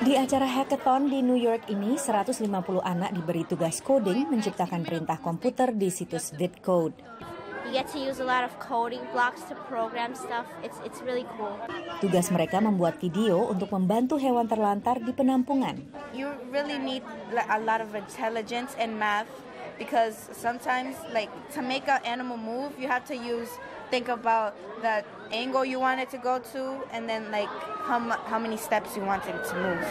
Di acara hackathon di New York ini, 150 anak diberi tugas coding menciptakan perintah komputer di situs VidCode. You get to use a lot of coding blocks to program stuff. It's it's really cool. Tugas mereka membuat video untuk membantu hewan terlantar di penampungan. You really need a lot of intelligence and math because sometimes like to make an animal move, you have to use think about the angle you want it to go to and then like how, how many steps you want it to move.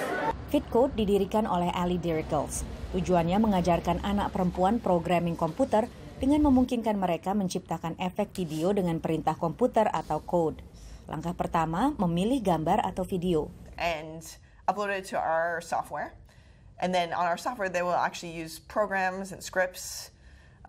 Fitcode didirikan oleh Ali Dirickles. Tujuannya mengajarkan anak perempuan programming komputer dengan memungkinkan mereka menciptakan efek video dengan perintah komputer atau code. Langkah pertama, memilih gambar atau video. And upload it to our software. And then on our software, they will actually use programs and scripts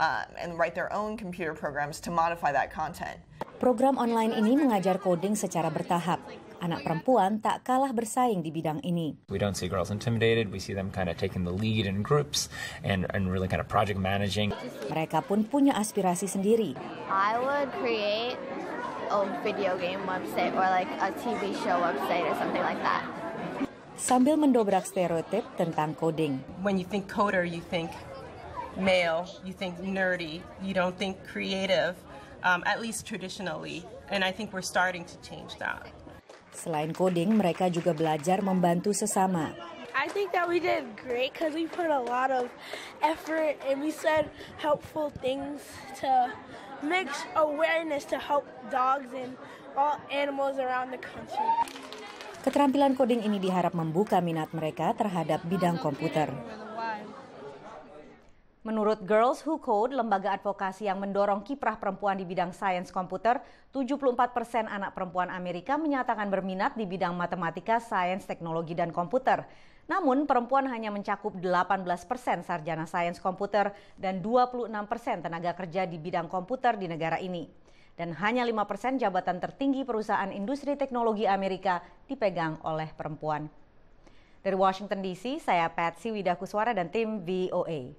Uh, and write their own computer programs to modify that content. Program online ini mengajar coding secara bertahap. Anak perempuan tak kalah bersaing di bidang ini. We don't see girls intimidated, we see them kind of taking the lead in groups and, and really kind of project managing. Mereka pun punya aspirasi sendiri. I would create a video game website or like a TV show website or something like that. Sambil mendobrak stereotip tentang coding. When you think coder, you think male, you think nerdy, you don't think creative, um, at least traditionally. And I think we're starting to change that. Selain coding, mereka juga belajar membantu sesama. I think that we did great because we put a lot of effort and we said helpful things to make awareness to help dogs and all animals around the country. Keterampilan coding ini diharap membuka minat mereka terhadap bidang komputer. Menurut Girls Who Code, lembaga advokasi yang mendorong kiprah perempuan di bidang sains komputer, 74 persen anak perempuan Amerika menyatakan berminat di bidang matematika, sains, teknologi, dan komputer. Namun, perempuan hanya mencakup 18 persen sarjana sains komputer dan 26 persen tenaga kerja di bidang komputer di negara ini. Dan hanya 5 persen jabatan tertinggi perusahaan industri teknologi Amerika dipegang oleh perempuan. Dari Washington DC, saya Patsy Widakuswara dan tim VOA.